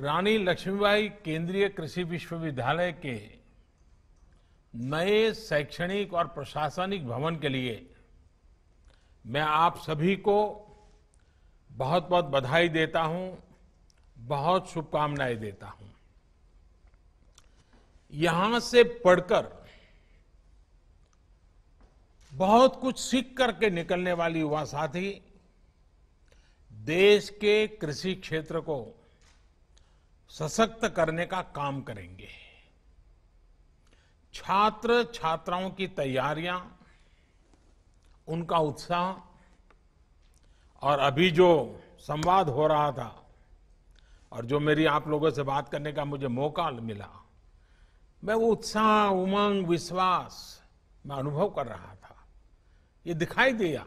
रानी लक्ष्मीबाई केंद्रीय कृषि विश्वविद्यालय के नए शैक्षणिक और प्रशासनिक भवन के लिए मैं आप सभी को बहुत बहुत बधाई देता हूं बहुत शुभकामनाएं देता हूं यहां से पढ़कर बहुत कुछ सीख करके निकलने वाली युवा साथी देश के कृषि क्षेत्र को सशक्त करने का काम करेंगे छात्र छात्राओं की तैयारियां उनका उत्साह और अभी जो संवाद हो रहा था और जो मेरी आप लोगों से बात करने का मुझे मौका मिला मैं वो उत्साह उमंग विश्वास मैं अनुभव कर रहा था ये दिखाई दिया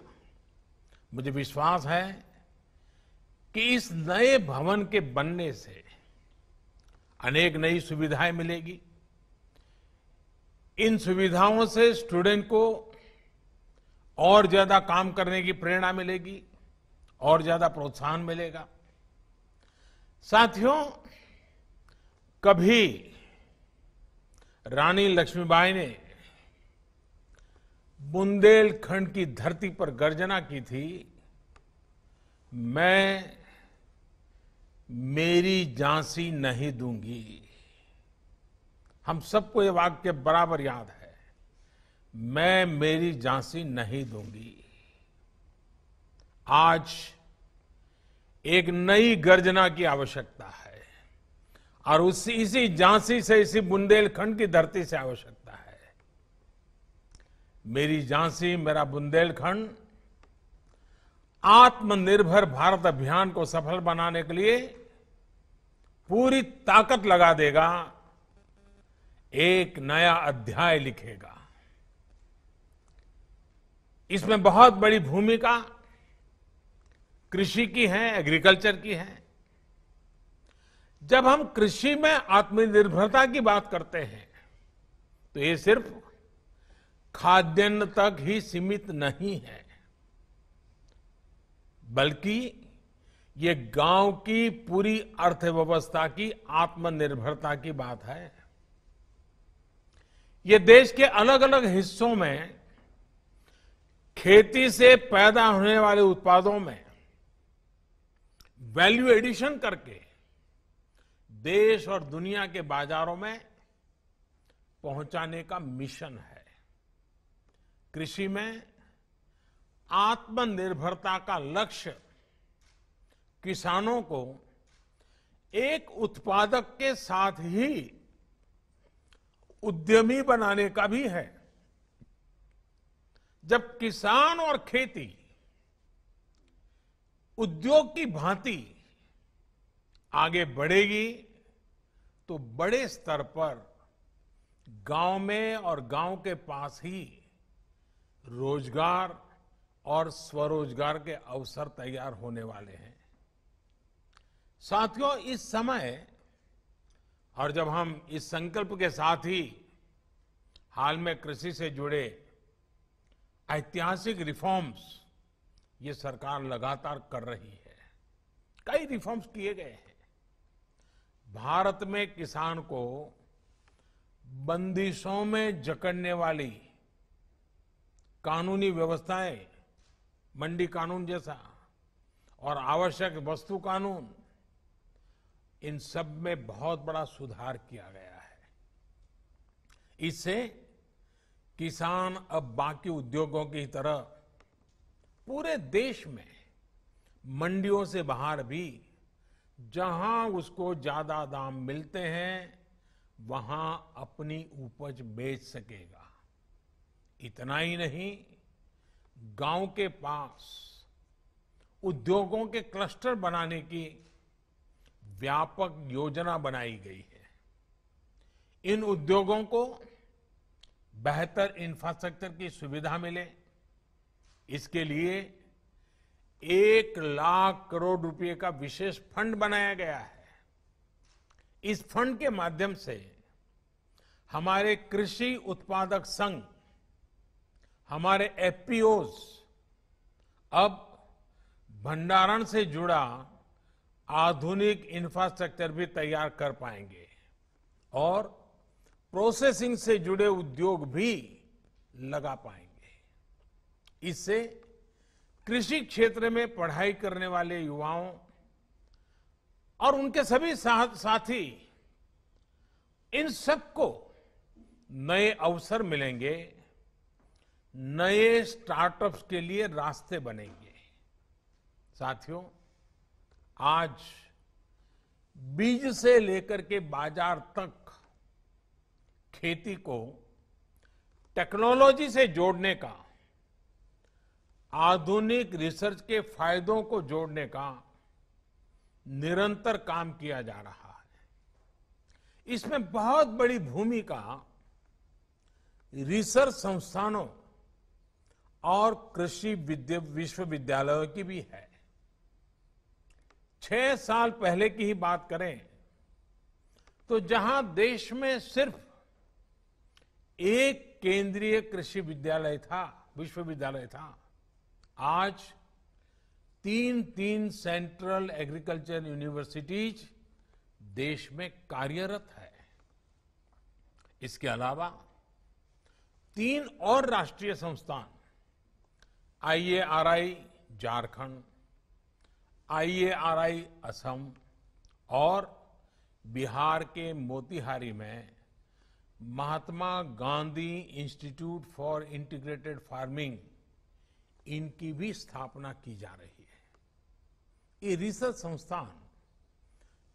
मुझे विश्वास है कि इस नए भवन के बनने से अनेक नई सुविधाएं मिलेगी इन सुविधाओं से स्टूडेंट को और ज्यादा काम करने की प्रेरणा मिलेगी और ज्यादा प्रोत्साहन मिलेगा साथियों कभी रानी लक्ष्मीबाई ने बुंदेलखंड की धरती पर गर्जना की थी मैं मेरी झांसी नहीं दूंगी हम सबको ये वाक्य बराबर याद है मैं मेरी झांसी नहीं दूंगी आज एक नई गर्जना की आवश्यकता है और उसी इसी झांसी से इसी बुंदेलखंड की धरती से आवश्यकता है मेरी झांसी मेरा बुंदेलखंड आत्मनिर्भर भारत अभियान को सफल बनाने के लिए पूरी ताकत लगा देगा एक नया अध्याय लिखेगा इसमें बहुत बड़ी भूमिका कृषि की है एग्रीकल्चर की है जब हम कृषि में आत्मनिर्भरता की बात करते हैं तो ये सिर्फ खाद्यान्न तक ही सीमित नहीं है बल्कि ये गांव की पूरी अर्थव्यवस्था की आत्मनिर्भरता की बात है ये देश के अलग अलग हिस्सों में खेती से पैदा होने वाले उत्पादों में वैल्यू एडिशन करके देश और दुनिया के बाजारों में पहुंचाने का मिशन है कृषि में आत्मनिर्भरता का लक्ष्य किसानों को एक उत्पादक के साथ ही उद्यमी बनाने का भी है जब किसान और खेती उद्योग की भांति आगे बढ़ेगी तो बड़े स्तर पर गांव में और गांव के पास ही रोजगार और स्वरोजगार के अवसर तैयार होने वाले हैं साथियों इस समय और जब हम इस संकल्प के साथ ही हाल में कृषि से जुड़े ऐतिहासिक रिफॉर्म्स ये सरकार लगातार कर रही है कई रिफॉर्म्स किए गए हैं भारत में किसान को बंदिशों में जकड़ने वाली कानूनी व्यवस्थाएं मंडी कानून जैसा और आवश्यक वस्तु कानून इन सब में बहुत बड़ा सुधार किया गया है इससे किसान अब बाकी उद्योगों की तरह पूरे देश में मंडियों से बाहर भी जहां उसको ज्यादा दाम मिलते हैं वहां अपनी उपज बेच सकेगा इतना ही नहीं गांव के पास उद्योगों के क्लस्टर बनाने की व्यापक योजना बनाई गई है इन उद्योगों को बेहतर इंफ्रास्ट्रक्चर की सुविधा मिले इसके लिए एक लाख करोड़ रुपए का विशेष फंड बनाया गया है इस फंड के माध्यम से हमारे कृषि उत्पादक संघ हमारे एफपीओज अब भंडारण से जुड़ा आधुनिक इंफ्रास्ट्रक्चर भी तैयार कर पाएंगे और प्रोसेसिंग से जुड़े उद्योग भी लगा पाएंगे इससे कृषि क्षेत्र में पढ़ाई करने वाले युवाओं और उनके सभी साथी इन सबको नए अवसर मिलेंगे नए स्टार्टअप्स के लिए रास्ते बनेंगे साथियों आज बीज से लेकर के बाजार तक खेती को टेक्नोलॉजी से जोड़ने का आधुनिक रिसर्च के फायदों को जोड़ने का निरंतर काम किया जा रहा है इसमें बहुत बड़ी भूमिका रिसर्च संस्थानों और कृषि विश्वविद्यालयों की भी है छह साल पहले की ही बात करें तो जहां देश में सिर्फ एक केंद्रीय कृषि विद्यालय था विश्वविद्यालय था आज तीन तीन सेंट्रल एग्रीकल्चर यूनिवर्सिटीज देश में कार्यरत है इसके अलावा तीन और राष्ट्रीय संस्थान आईएआरआई झारखंड आईएआरआई असम और बिहार के मोतिहारी में Mahatma Gandhi institute for integrated farming इनकी भी स्थापना की जा रही है ये रिसर्च संस्थान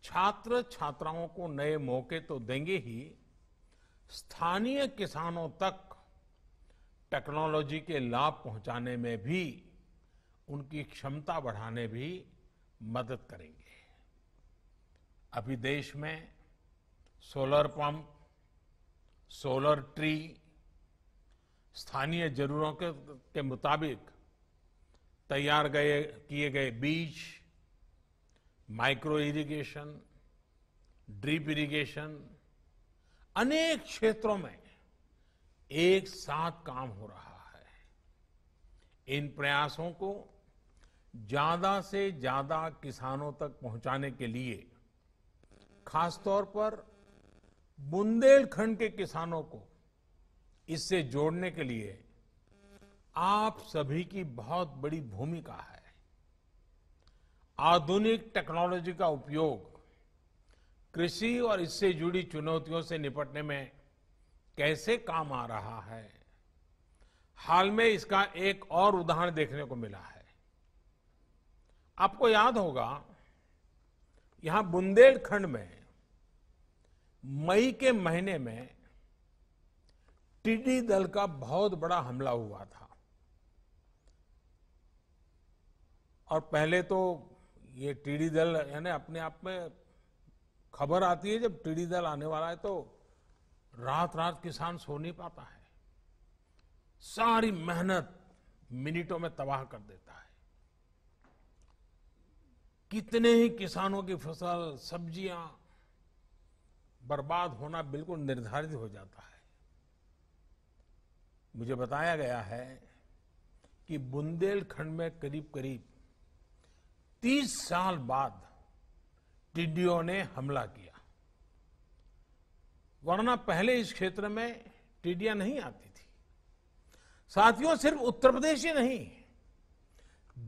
छात्र छात्राओं को नए मौके तो देंगे ही स्थानीय किसानों तक टेक्नोलॉजी के लाभ पहुंचाने में भी उनकी क्षमता बढ़ाने भी मदद करेंगे अभी देश में सोलर पंप सोलर ट्री स्थानीय जरूरतों के मुताबिक तैयार गए किए गए बीज माइक्रो इरिगेशन ड्रीप इरिगेशन अनेक क्षेत्रों में एक साथ काम हो रहा है इन प्रयासों को ज्यादा से ज्यादा किसानों तक पहुंचाने के लिए खासतौर पर बुंदेलखंड के किसानों को इससे जोड़ने के लिए आप सभी की बहुत बड़ी भूमिका है आधुनिक टेक्नोलॉजी का उपयोग कृषि और इससे जुड़ी चुनौतियों से निपटने में कैसे काम आ रहा है हाल में इसका एक और उदाहरण देखने को मिला है आपको याद होगा यहां बुंदेलखंड में मई के महीने में टिड्डी दल का बहुत बड़ा हमला हुआ था और पहले तो ये टिड्डी दल यानी अपने आप में खबर आती है जब टिड्डी दल आने वाला है तो रात रात किसान सो नहीं पाता है सारी मेहनत मिनटों में तबाह कर देता है कितने ही किसानों की फसल सब्जियां बर्बाद होना बिल्कुल निर्धारित हो जाता है मुझे बताया गया है कि बुंदेलखंड में करीब करीब 30 साल बाद टिड्डियों ने हमला किया वरना पहले इस क्षेत्र में टीडिया नहीं आती थी साथियों सिर्फ उत्तर प्रदेश ही नहीं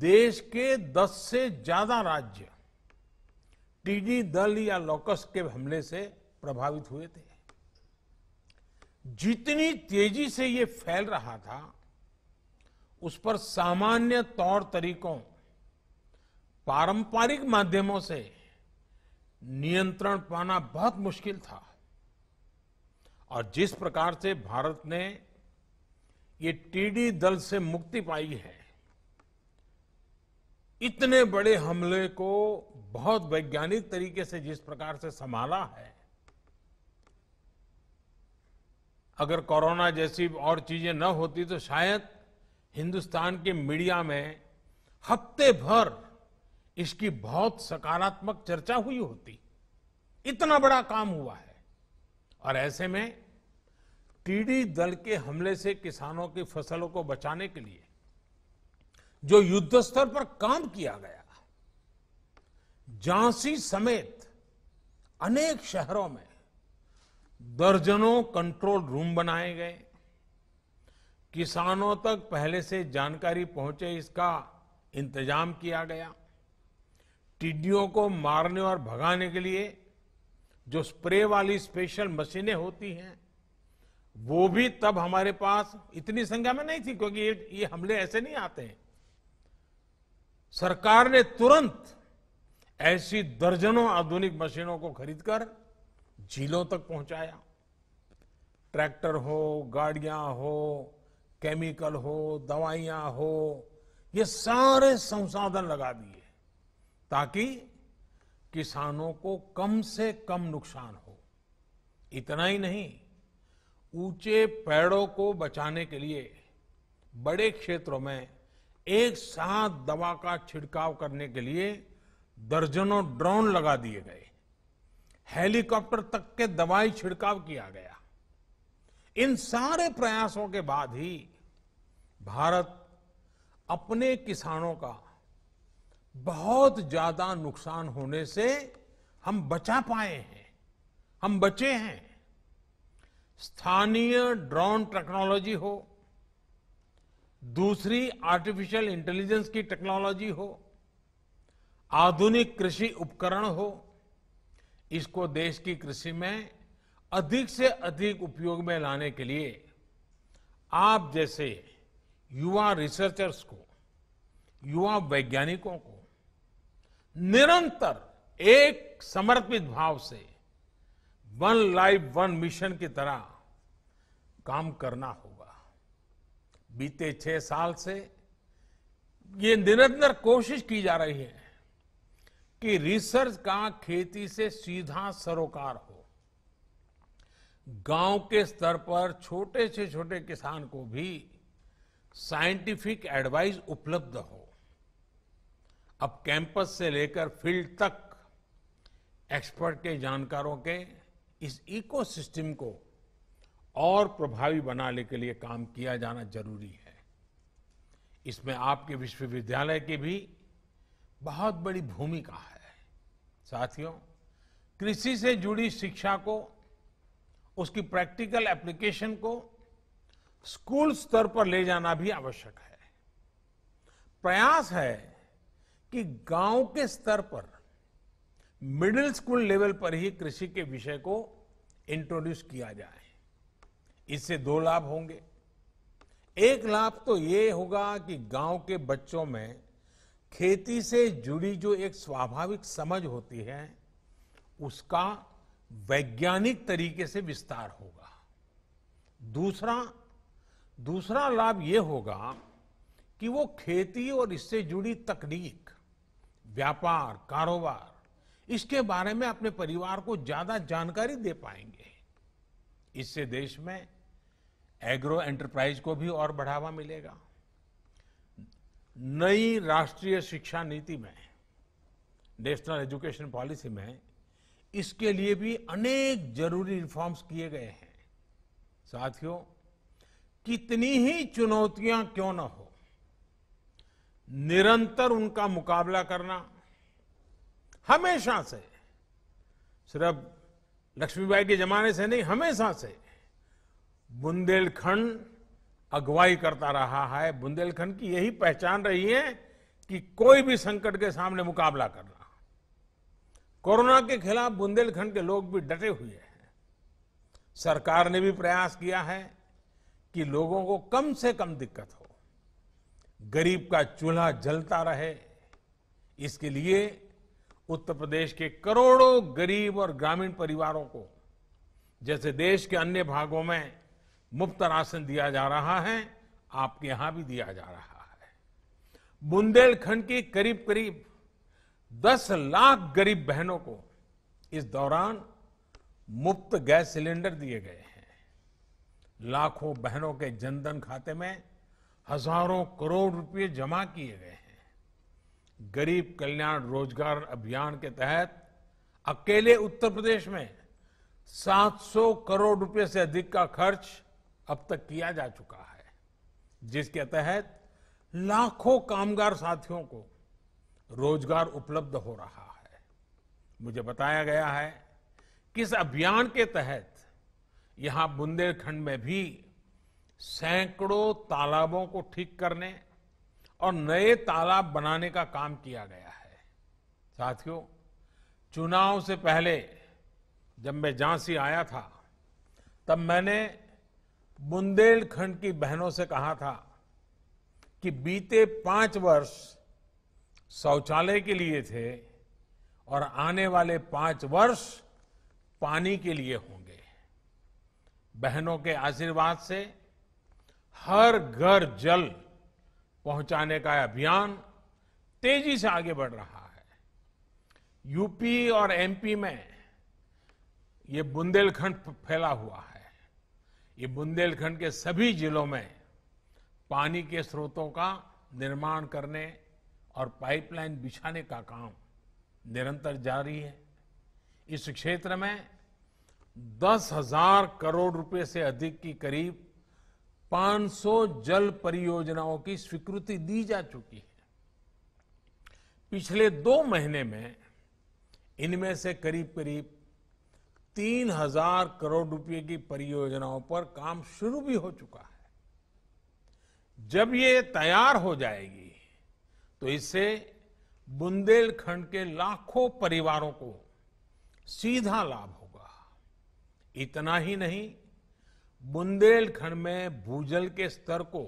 देश के 10 से ज्यादा राज्य टीडी दल या लोकस के हमले से प्रभावित हुए थे जितनी तेजी से ये फैल रहा था उस पर सामान्य तौर तरीकों पारंपरिक माध्यमों से नियंत्रण पाना बहुत मुश्किल था और जिस प्रकार से भारत ने ये टीडी दल से मुक्ति पाई है इतने बड़े हमले को बहुत वैज्ञानिक तरीके से जिस प्रकार से संभाला है अगर कोरोना जैसी और चीजें न होती तो शायद हिंदुस्तान के मीडिया में हफ्ते भर इसकी बहुत सकारात्मक चर्चा हुई होती इतना बड़ा काम हुआ है और ऐसे में टीडी दल के हमले से किसानों की फसलों को बचाने के लिए जो युद्ध स्तर पर काम किया गया झांसी समेत अनेक शहरों में दर्जनों कंट्रोल रूम बनाए गए किसानों तक पहले से जानकारी पहुंचे इसका इंतजाम किया गया टिड्डियों को मारने और भगाने के लिए जो स्प्रे वाली स्पेशल मशीनें होती हैं वो भी तब हमारे पास इतनी संख्या में नहीं थी क्योंकि ये, ये हमले ऐसे नहीं आते हैं सरकार ने तुरंत ऐसी दर्जनों आधुनिक मशीनों को खरीदकर झीलों तक पहुंचाया ट्रैक्टर हो गाड़ियां हो केमिकल हो दवाइयां हो ये सारे संसाधन लगा दिए ताकि किसानों को कम से कम नुकसान हो इतना ही नहीं ऊंचे पेड़ों को बचाने के लिए बड़े क्षेत्रों में एक साथ दवा का छिड़काव करने के लिए दर्जनों ड्रोन लगा दिए गए हेलीकॉप्टर तक के दवाई छिड़काव किया गया इन सारे प्रयासों के बाद ही भारत अपने किसानों का बहुत ज्यादा नुकसान होने से हम बचा पाए हैं हम बचे हैं स्थानीय ड्रोन टेक्नोलॉजी हो दूसरी आर्टिफिशियल इंटेलिजेंस की टेक्नोलॉजी हो आधुनिक कृषि उपकरण हो इसको देश की कृषि में अधिक से अधिक उपयोग में लाने के लिए आप जैसे युवा रिसर्चर्स को युवा वैज्ञानिकों को निरंतर एक समर्पित भाव से वन लाइफ वन मिशन की तरह काम करना होगा बीते छह साल से ये निरंतर कोशिश की जा रही है कि रिसर्च का खेती से सीधा सरोकार हो गांव के स्तर पर छोटे से छोटे किसान को भी साइंटिफिक एडवाइस उपलब्ध हो अब कैंपस से लेकर फील्ड तक एक्सपर्ट के जानकारों के इस इकोसिस्टम को और प्रभावी बनाने के लिए काम किया जाना जरूरी है इसमें आपके विश्वविद्यालय की भी बहुत बड़ी भूमिका है साथियों कृषि से जुड़ी शिक्षा को उसकी प्रैक्टिकल एप्लीकेशन को स्कूल स्तर पर ले जाना भी आवश्यक है प्रयास है कि गांव के स्तर पर मिडिल स्कूल लेवल पर ही कृषि के विषय को इंट्रोड्यूस किया जाए इससे दो लाभ होंगे एक लाभ तो ये होगा कि गांव के बच्चों में खेती से जुड़ी जो एक स्वाभाविक समझ होती है उसका वैज्ञानिक तरीके से विस्तार होगा दूसरा दूसरा लाभ ये होगा कि वो खेती और इससे जुड़ी तकनीक व्यापार कारोबार इसके बारे में अपने परिवार को ज्यादा जानकारी दे पाएंगे इससे देश में एग्रो एंटरप्राइज को भी और बढ़ावा मिलेगा नई राष्ट्रीय शिक्षा नीति में नेशनल एजुकेशन पॉलिसी में इसके लिए भी अनेक जरूरी रिफॉर्म्स किए गए हैं साथियों कितनी ही चुनौतियां क्यों ना हो निरंतर उनका मुकाबला करना हमेशा से सिर्फ लक्ष्मीबाई के जमाने से नहीं हमेशा से बुंदेलखंड अगुवाई करता रहा है बुंदेलखंड की यही पहचान रही है कि कोई भी संकट के सामने मुकाबला करना कोरोना के खिलाफ बुंदेलखंड के लोग भी डटे हुए हैं सरकार ने भी प्रयास किया है कि लोगों को कम से कम दिक्कत हो गरीब का चूल्हा जलता रहे इसके लिए उत्तर प्रदेश के करोड़ों गरीब और ग्रामीण परिवारों को जैसे देश के अन्य भागों में मुफ्त राशन दिया जा रहा है आपके यहां भी दिया जा रहा है बुंदेलखंड की करीब करीब 10 लाख गरीब बहनों को इस दौरान मुफ्त गैस सिलेंडर दिए गए हैं लाखों बहनों के जनधन खाते में हजारों करोड़ रुपए जमा किए गए हैं गरीब कल्याण रोजगार अभियान के तहत अकेले उत्तर प्रदेश में 700 करोड़ रुपए से अधिक का खर्च अब तक किया जा चुका है जिसके तहत लाखों कामगार साथियों को रोजगार उपलब्ध हो रहा है मुझे बताया गया है कि इस अभियान के तहत यहां बुंदेलखंड में भी सैकड़ों तालाबों को ठीक करने और नए तालाब बनाने का काम किया गया है साथियों चुनाव से पहले जब मैं झांसी आया था तब मैंने बुंदेलखंड की बहनों से कहा था कि बीते पांच वर्ष शौचालय के लिए थे और आने वाले पांच वर्ष पानी के लिए होंगे बहनों के आशीर्वाद से हर घर जल पहुंचाने का अभियान तेजी से आगे बढ़ रहा है यूपी और एमपी में ये बुंदेलखंड फैला हुआ है ये बुंदेलखंड के सभी जिलों में पानी के स्रोतों का निर्माण करने और पाइपलाइन बिछाने का काम निरंतर जारी है इस क्षेत्र में दस हजार करोड़ रुपए से अधिक की करीब 500 जल परियोजनाओं की स्वीकृति दी जा चुकी है पिछले दो महीने में इनमें से करीब करीब तीन हजार करोड़ रुपए की परियोजनाओं पर काम शुरू भी हो चुका है जब ये तैयार हो जाएगी तो इससे बुंदेलखंड के लाखों परिवारों को सीधा लाभ होगा इतना ही नहीं बुंदेलखंड में भूजल के स्तर को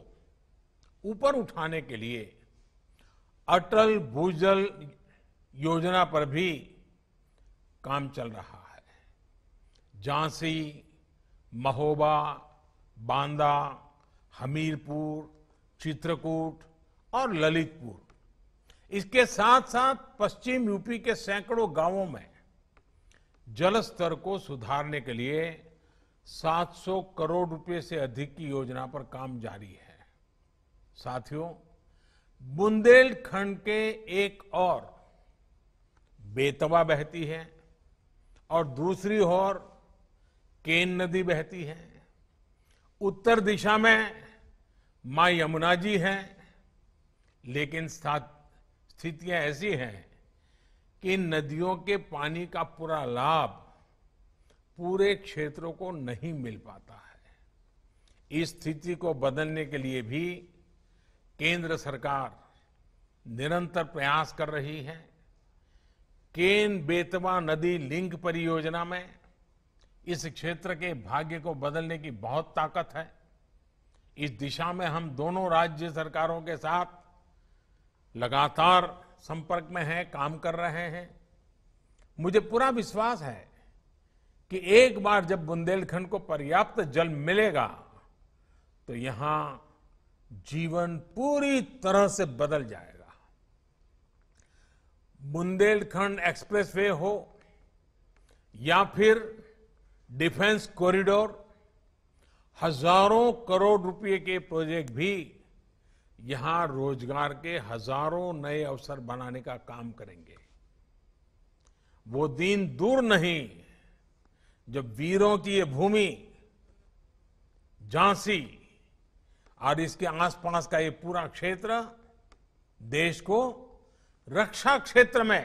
ऊपर उठाने के लिए अटल भूजल योजना पर भी काम चल रहा है झांसी महोबा बांदा हमीरपुर चित्रकूट और ललितपुर इसके साथ साथ पश्चिम यूपी के सैकड़ों गांवों में जल स्तर को सुधारने के लिए 700 करोड़ रुपए से अधिक की योजना पर काम जारी है साथियों बुंदेलखंड के एक और बेतवा बहती है और दूसरी ओर केन नदी बहती है उत्तर दिशा में मां यमुना जी हैं लेकिन स्थितियां ऐसी हैं कि नदियों के पानी का पूरा लाभ पूरे क्षेत्रों को नहीं मिल पाता है इस स्थिति को बदलने के लिए भी केंद्र सरकार निरंतर प्रयास कर रही है केन बेतवा नदी लिंक परियोजना में इस क्षेत्र के भाग्य को बदलने की बहुत ताकत है इस दिशा में हम दोनों राज्य सरकारों के साथ लगातार संपर्क में हैं काम कर रहे हैं मुझे पूरा विश्वास है कि एक बार जब बुंदेलखंड को पर्याप्त जल मिलेगा तो यहां जीवन पूरी तरह से बदल जाएगा बुंदेलखंड एक्सप्रेसवे हो या फिर डिफेंस कॉरिडोर हजारों करोड़ रुपए के प्रोजेक्ट भी यहां रोजगार के हजारों नए अवसर बनाने का काम करेंगे वो दिन दूर नहीं जब वीरों की ये भूमि झांसी और इसके आसपास का ये पूरा क्षेत्र देश को रक्षा क्षेत्र में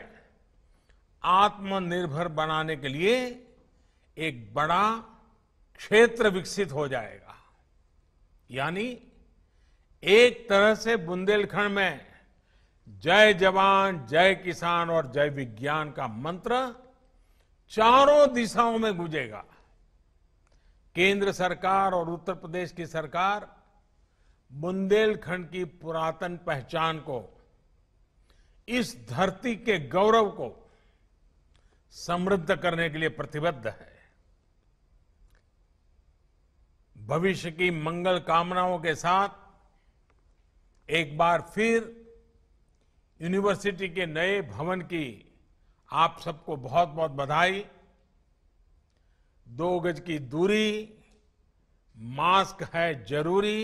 आत्मनिर्भर बनाने के लिए एक बड़ा क्षेत्र विकसित हो जाएगा यानी एक तरह से बुंदेलखंड में जय जवान जय किसान और जय विज्ञान का मंत्र चारों दिशाओं में गुजेगा केंद्र सरकार और उत्तर प्रदेश की सरकार बुंदेलखंड की पुरातन पहचान को इस धरती के गौरव को समृद्ध करने के लिए प्रतिबद्ध है भविष्य की मंगल कामनाओं के साथ एक बार फिर यूनिवर्सिटी के नए भवन की आप सबको बहुत बहुत बधाई दो गज की दूरी मास्क है जरूरी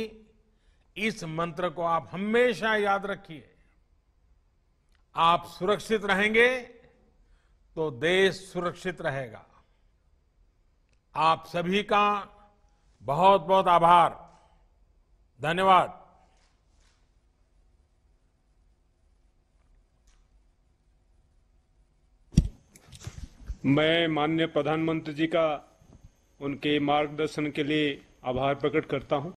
इस मंत्र को आप हमेशा याद रखिए आप सुरक्षित रहेंगे तो देश सुरक्षित रहेगा आप सभी का बहुत बहुत आभार धन्यवाद मैं माननीय प्रधानमंत्री जी का उनके मार्गदर्शन के लिए आभार प्रकट करता हूं